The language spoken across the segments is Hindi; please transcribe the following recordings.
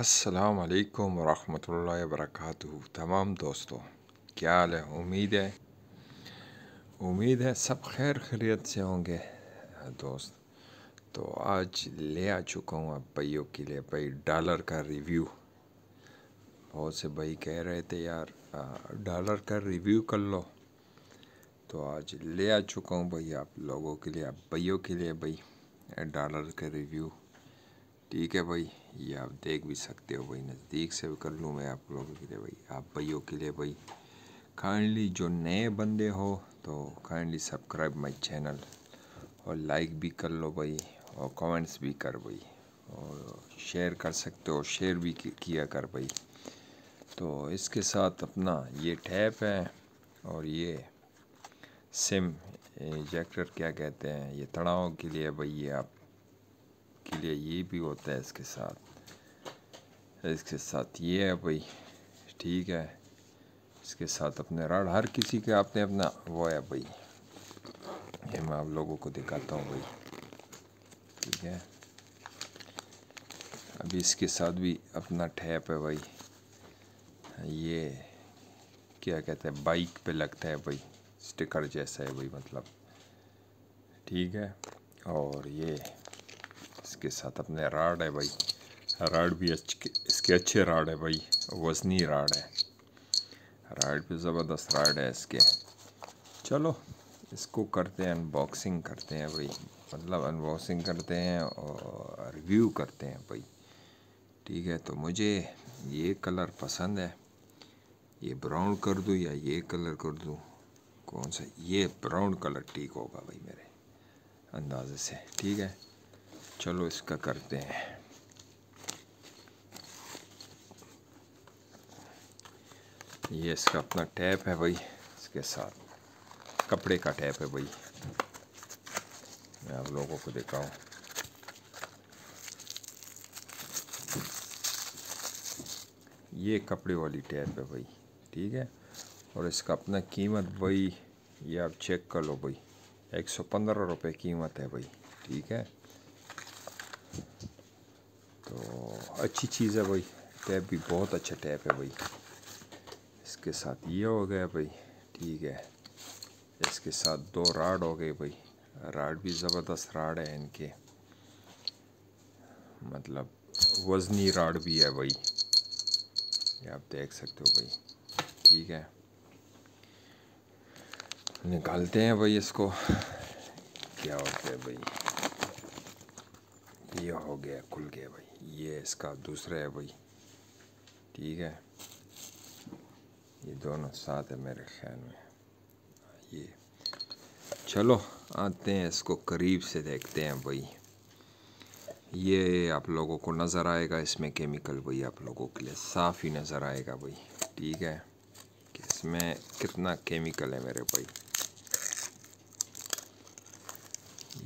अस्सलाम वालेकुम रहमतुल्लाहि वबरकatuहू तमाम दोस्तों क्या हाल है उम्मीद है उम्मीद है सब खैर खैरियत से होंगे दोस्त तो आज ले आ चुका हूँ आप भाइयों के लिए भाई डॉलर का रिव्यू बहुत से भाई कह रहे थे यार डॉलर का रिव्यू कर लो तो आज ले आ चुका हूँ भाई आप लोगों के लिए आप भाइयों के लिए भाई डॉलर का रिव्यू ठीक है भाई ये आप देख भी सकते हो भाई नज़दीक से भी कर लूँ मैं आप लोगों के लिए भाई आप भाइयों के लिए भाई काइंडली जो नए बंदे हो तो काइंडली सब्सक्राइब माई चैनल और लाइक भी कर लो भाई और कमेंट्स भी कर भाई और शेयर कर सकते हो शेयर भी किया कर भाई तो इसके साथ अपना ये टैप है और ये सिम इंजेक्टर क्या कहते हैं ये तनाव के लिए भाई ये आप के लिए ये भी होता है इसके साथ इसके साथ ये है भाई ठीक है इसके साथ अपने राड हर किसी के आपने अपना वो है भाई ये मैं आप लोगों को दिखाता हूँ भाई ठीक है अभी इसके साथ भी अपना ठैप है भाई ये क्या कहते हैं बाइक पे लगता है भाई स्टिकर जैसा है भाई मतलब ठीक है और ये के साथ अपने राड है भाई राड भी अच्छे इसके अच्छे राड है भाई वज़नी राड है राड भी ज़बरदस्त राड है इसके चलो इसको करते हैं अनबॉक्सिंग करते हैं भाई मतलब अनबॉक्सिंग करते हैं और रिव्यू करते हैं भाई ठीक है तो मुझे ये कलर पसंद है ये ब्राउन कर दूँ या ये कलर कर दूँ कौन सा ये ब्राउन कलर ठीक होगा भाई मेरे अंदाजे से ठीक है चलो इसका करते हैं ये इसका अपना टैप है भाई इसके साथ कपड़े का टैप है भाई मैं आप लोगों को दिखाऊं ये कपड़े वाली टैप है भाई ठीक है और इसका अपना कीमत भाई ये आप चेक कर लो भाई एक सौ पंद्रह रुपये कीमत है भाई ठीक है अच्छी चीज़ है भाई टैप भी बहुत अच्छा टैप है भाई इसके साथ ये हो गया भाई ठीक है इसके साथ दो राड हो गए भाई राड भी ज़बरदस्त राड है इनके मतलब वज़नी राड भी है भाई ये आप देख सकते हो भाई ठीक है निकालते हैं भाई इसको क्या होता है भाई ये हो गया खुल गया भाई ये इसका दूसरा है भाई ठीक है ये दोनों साथ है मेरे ख्याल में हाँ, ये चलो आते हैं इसको करीब से देखते हैं भाई ये आप लोगों को नज़र आएगा इसमें केमिकल भाई आप लोगों के लिए साफ़ ही नज़र आएगा भाई ठीक है कि इसमें कितना केमिकल है मेरे भाई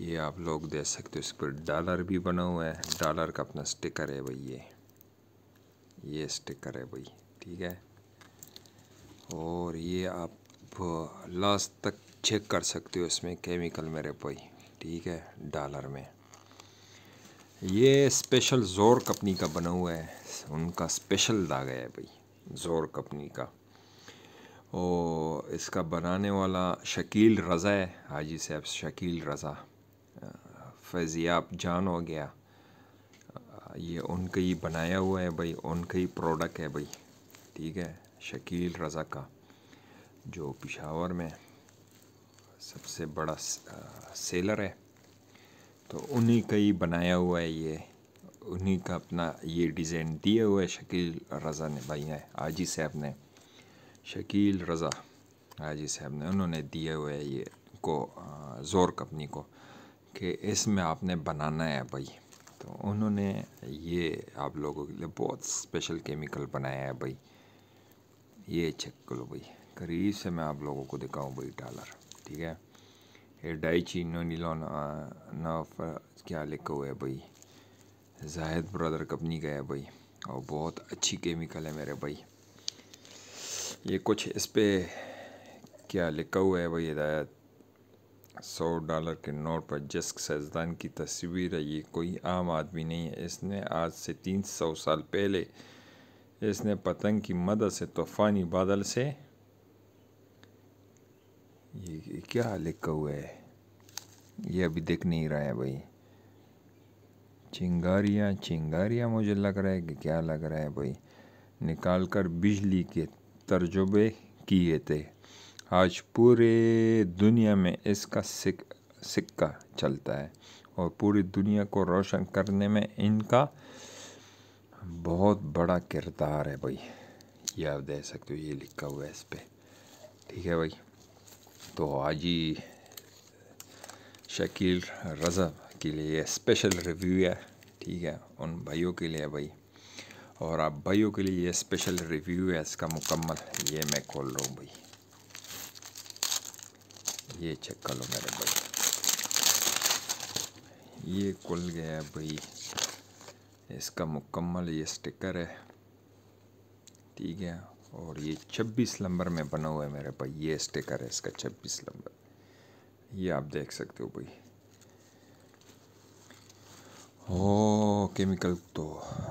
ये आप लोग देख सकते हो इस पर डॉलर भी बना हुआ है डॉलर का अपना स्टिकर है भाई ये ये स्टिकर है भाई ठीक है और ये आप लास्ट तक चेक कर सकते हो इसमें केमिकल मेरे भाई ठीक है डॉलर में ये स्पेशल जोर कंपनी का बना हुआ है उनका स्पेशल दागा है भाई जोर कंपनी का और इसका बनाने वाला शकील रज़ा है हाजी साहब शकील रज़ा फैज़ियाब जान हो गया ये उनका ही बनाया हुआ है भाई उनका ही प्रोडक्ट है भाई ठीक है शकील रज़ा का जो पिशावर में सबसे बड़ा सेलर है तो उन्हीं का ही बनाया हुआ है ये उन्हीं का अपना ये डिज़ाइन दिया हुआ है शकील रज़ा ने भाई ने हाजी साहब ने शकील रज़ा हाजी साहब ने उन्होंने दिया हुआ है ये को जोर कंपनी को कि इसमें आपने बनाना है भाई तो उन्होंने ये आप लोगों के लिए बहुत स्पेशल केमिकल बनाया है भाई ये चेक करो भाई करीब से मैं आप लोगों को दिखाऊं भाई डॉलर ठीक है ये डाइची नो नीलो क्या लिखा हुआ है भाई जाहिद ब्रदर कंपनी का है भाई और बहुत अच्छी केमिकल है मेरे भाई ये कुछ इस पर क्या लिखा हुआ है भाई हिदायत सौ डॉलर के नोट पर जस्क सजदान की तस्वीर है ये कोई आम आदमी नहीं है इसने आज से तीन सौ साल पहले इसने पतंग की मदद से तूफ़ानी बादल से ये क्या लिखा हुआ है ये अभी दिख नहीं रहा है भाई चिंगारिया चिंगारियाँ मुझे लग रहा है कि क्या लग रहा है भाई निकाल कर बिजली के तर्जुबे किए थे आज पूरे दुनिया में इसका सिक सिक्का चलता है और पूरी दुनिया को रोशन करने में इनका बहुत बड़ा किरदार है भाई ये आप दे सकते हो ये लिखा हुआ है इस पर ठीक है भाई तो आज ही शकील रज़ा के लिए स्पेशल रिव्यू है ठीक है उन भाइयों के लिए भाई और आप भाइयों के लिए ये स्पेशल रिव्यू है इसका मुकम्मल ये मैं खोल रहा हूँ भाई ये चेक कर लो मेरे भाई ये खुल गया है भाई इसका मुकम्मल ये स्टिकर है ठीक है और ये 26 नंबर में बना हुआ है मेरे भाई ये स्टिकर है इसका 26 नंबर ये आप देख सकते हो भाई ओ केमिकल तो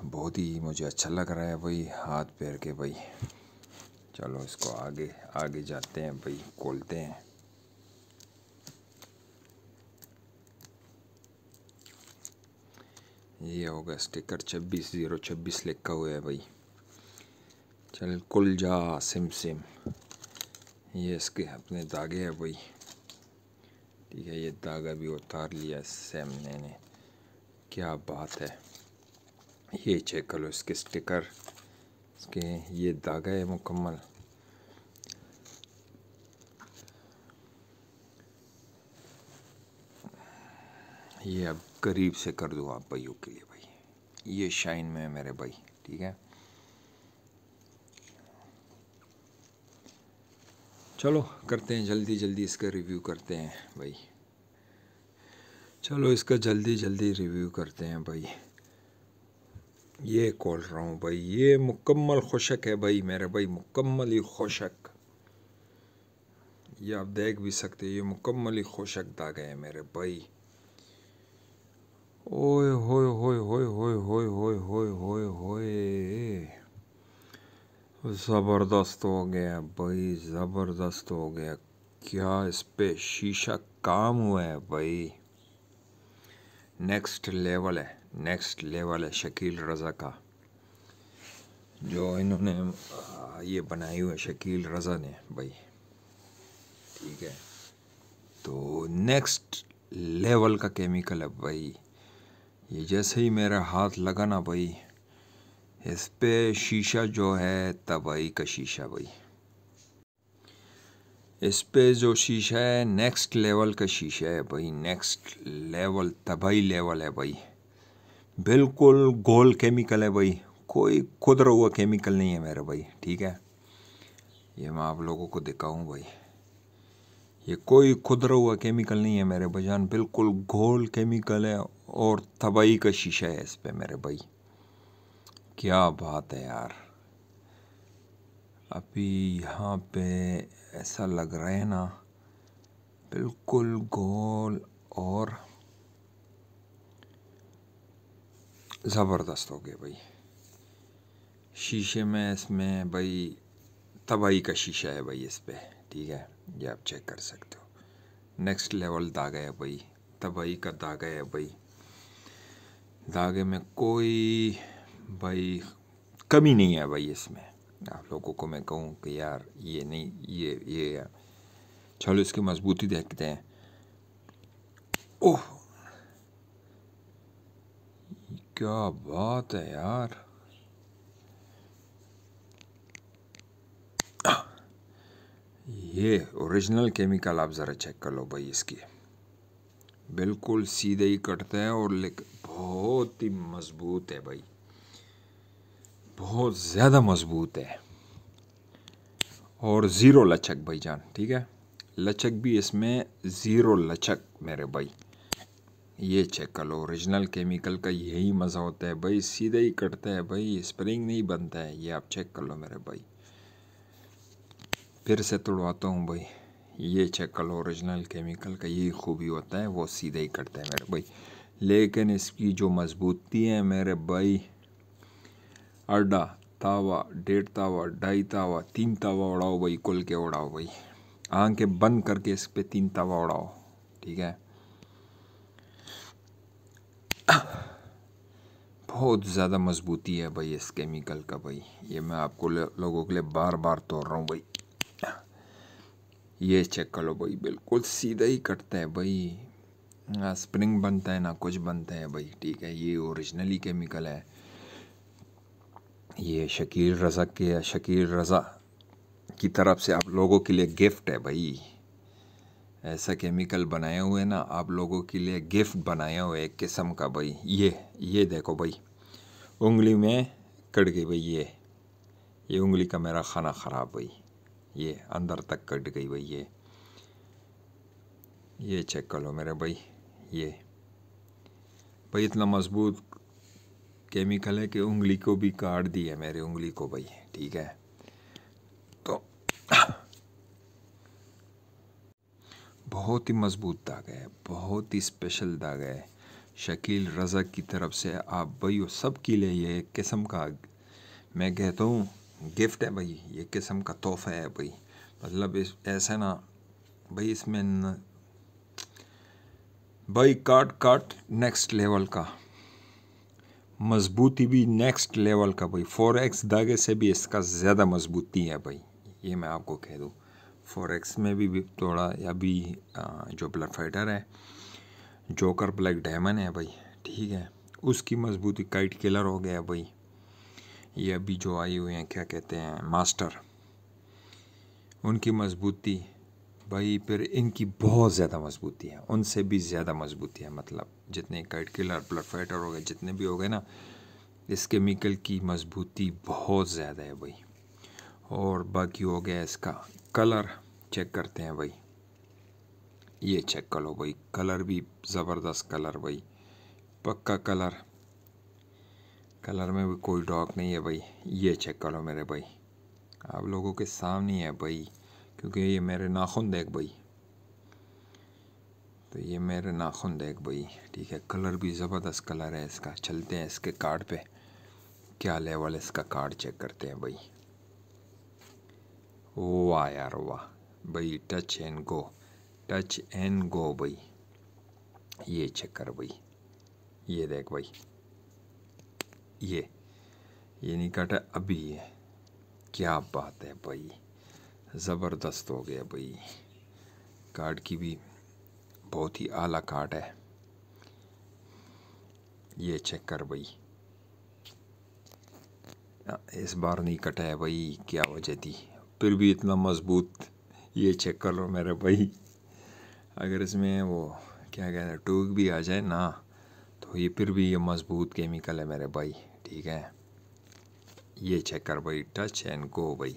बहुत ही मुझे अच्छा लग रहा है भाई हाथ पैर के भाई चलो इसको आगे आगे जाते हैं भाई खोलते हैं ये होगा स्टिकर छब्बीस ज़ीरो छब्बीस लिखा हुआ है भाई चल कुल जा सिम सिम ये इसके अपने धागे है भाई ठीक है ये धागा भी उतार लिया सैम ने ने क्या बात है ये चेक करो इसके स्टिकर इसके ये धागा है मुकम्मल ये अब करीब से कर दो आप भाइयों के लिए भाई ये शाइन में है मेरे भाई ठीक है चलो करते हैं जल्दी जल्दी इसका रिव्यू करते हैं भाई चलो इसका जल्दी जल्दी रिव्यू करते हैं भाई ये खोल रहा हूँ भाई ये मुकम्मल खुशक है भाई मेरे भाई मुकम्मल ही खुशक ये आप देख भी सकते हैं ये मुकम्मल ही खुशक दागे हैं मेरे भाई ओए होए होए होए होए होए होए होए होए होए ज़बरदस्त हो गया भाई ज़बरदस्त हो गया क्या इस पे शीशा काम हुआ है भाई नेक्स्ट लेवल है नेक्स्ट लेवल है शकील रज़ा का जो इन्होंने ये बनाई हुई है शकील रज़ा ने भाई ठीक है तो नेक्स्ट लेवल का केमिकल है भाई ये जैसे ही मेरा हाथ लगा ना भाई इस पे शीशा जो है तबाही का शीशा भाई इस पे जो शीशा है नेक्स्ट लेवल का शीशा है भाई नेक्स्ट लेवल तबाही लेवल है भाई बिल्कुल गोल केमिकल है भाई कोई खुदरा हुआ केमिकल नहीं है मेरा भाई ठीक है ये मैं आप लोगों को दिखाऊं भाई ये कोई खुदरा हुआ केमिकल नहीं है मेरे भाईजान बिल्कुल गोल केमिकल है और तबाही का शीशा है इस पर मेरे भाई क्या बात है यार अभी यहाँ पे ऐसा लग रहा है ना बिल्कुल गोल और ज़बरदस्त हो गया भाई शीशे में इसमें भाई तबाही का शीशा है भाई इस पर ठीक है ये आप चेक कर सकते हो नेक्स्ट लेवल दागा है भाई तबाही का दागा है भाई धागे में कोई भाई कमी नहीं है भाई इसमें आप लोगों को मैं कहूँ कि यार ये नहीं ये ये चलो इसकी मजबूती देखते हैं ओह क्या बात है यार ये ओरिजिनल केमिकल आप ज़रा चेक कर लो भाई इसकी बिल्कुल सीधे ही कटते हैं और बहुत ही मज़बूत है भाई बहुत ज़्यादा मज़बूत है और ज़ीरो लचक भाई जान ठीक है लचक भी इसमें ज़ीरो लचक मेरे भाई ये चेक कर लो ओरिजिनल केमिकल का यही मज़ा होता है भाई सीधे ही कटता है भाई स्प्रिंग नहीं बनता है ये आप चेक कर लो मेरे भाई फिर से तोड़वाता हूँ भाई ये चक्कल ओरिजिनल केमिकल का यही खूबी होता है वो सीधे ही करते हैं मेरे भाई लेकिन इसकी जो मजबूती है मेरे भाई अड्डा तावा डेढ़ तावा ढाई तावा तीन तावा उड़ाओ भाई कुल के उड़ाओ भाई आंखें बंद करके इस पर तीन तवा उड़ाओ ठीक है बहुत ज़्यादा मजबूती है भाई इस केमिकल का भाई ये मैं आपको लोगों के लिए बार बार तोड़ रहा हूँ भाई ये चेक कर लो भाई बिल्कुल सीधा ही कटता है भाई ना स्प्रिंग बनता है ना कुछ बनता है भाई ठीक है ये ओरिजिनली केमिकल है ये शकील रज़ा के शकील रज़ा की तरफ से आप लोगों के लिए गिफ्ट है भाई ऐसा केमिकल बनाया हुए ना आप लोगों के लिए गिफ्ट बनाया हुआ एक किस्म का भाई ये ये देखो भाई उंगली में कट गई भाई ये ये उंगली का मेरा खाना ख़राब भाई ये अंदर तक कट गई भाई ये ये चेक कर लो मेरे भाई ये भाई इतना मजबूत केमिकल है कि उंगली को भी काट दी है मेरे उंगली को भाई ठीक है तो बहुत ही मजबूत दाग है बहुत ही स्पेशल दाग है शकील रज़ा की तरफ से आप भाई सब के लिए ये एक किस्म का मैं कहता हूँ गिफ्ट है भाई ये किस्म का तोहफा है भाई मतलब इस ऐसा ना भाई इसमें न, भाई काट काट नेक्स्ट लेवल का मजबूती भी नेक्स्ट लेवल का भाई फोर एक्स धागे से भी इसका ज़्यादा मजबूती है भाई ये मैं आपको कह दूँ फोर एक्स में भी, भी थोड़ा अभी जो ब्लड फाइटर है जोकर ब्लैक डायमंड है भाई ठीक है उसकी मजबूती काइट किलर हो गया भाई ये अभी जो आए हुए हैं क्या कहते हैं मास्टर उनकी मजबूती भाई फिर इनकी बहुत ज़्यादा मजबूती है उनसे भी ज़्यादा मजबूती है मतलब जितने कैट किलर ब्लड फाइटर हो गए जितने भी हो गए ना इस केमिकल की मजबूती बहुत ज़्यादा है भाई और बाकी हो गया इसका कलर चेक करते हैं भाई ये चेक कर लो भाई कलर भी ज़बरदस्त कलर भाई पक्का कलर कलर में भी कोई डॉक नहीं है भाई ये चेक करो मेरे भाई आप लोगों के सामने है भाई क्योंकि ये मेरे नाखून देख भाई तो ये मेरे नाखून देख भाई ठीक है कलर भी ज़बरदस्त कलर है इसका चलते हैं इसके कार्ड पे क्या लेवल इसका कार्ड चेक करते हैं भाई वाह यार वाह भाई touch and go touch and go भाई ये चेक कर भाई ये देख भाई ये ये नहीं काटा अभी ये क्या बात है भाई ज़बरदस्त हो गया भाई कार्ड की भी बहुत ही आला कार्ड है ये चेक कर भाई इस बार नहीं कटा है भाई क्या वजह थी फिर भी इतना मजबूत ये चेक कर लो मेरे भाई अगर इसमें वो क्या कहते हैं टूक भी आ जाए ना तो ये फिर भी ये मजबूत केमिकल है मेरे भाई ठीक है ये चेक कर भाई टच एंड गो भाई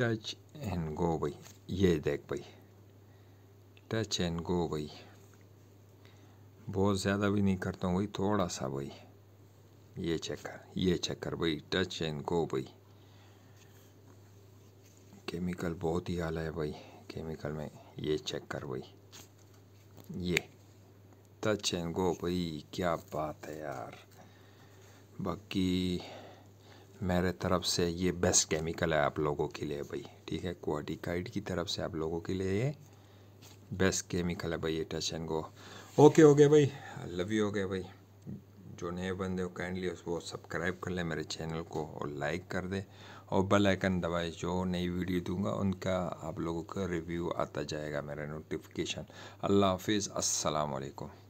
टच एंड गो भाई ये देख भाई टच एंड गो भाई बहुत ज़्यादा भी नहीं करता हूँ भाई थोड़ा सा भाई ये चेक कर ये चेक कर भाई टच एंड गो भाई केमिकल बहुत ही आला है भाई केमिकल में ये चेक कर भाई ये टच एंड गो भाई क्या बात है यार बाकी मेरे तरफ से ये बेस्ट केमिकल है आप लोगों के लिए भाई ठीक है क्वाटिकाइड की तरफ से आप लोगों के लिए ये बेस्ट केमिकल है भाई ये टच एंड गो ओके हो गया भाई लव यू हो गया भाई जो नए बंदे हो काइंडली उसको सब्सक्राइब कर ले मेरे चैनल को और लाइक कर दे और बेल आइकन दबाए जो नई वीडियो दूंगा उनका आप लोगों का रिव्यू आता जाएगा मेरा नोटिफिकेशन अल्लाह हाफिज़ असलकम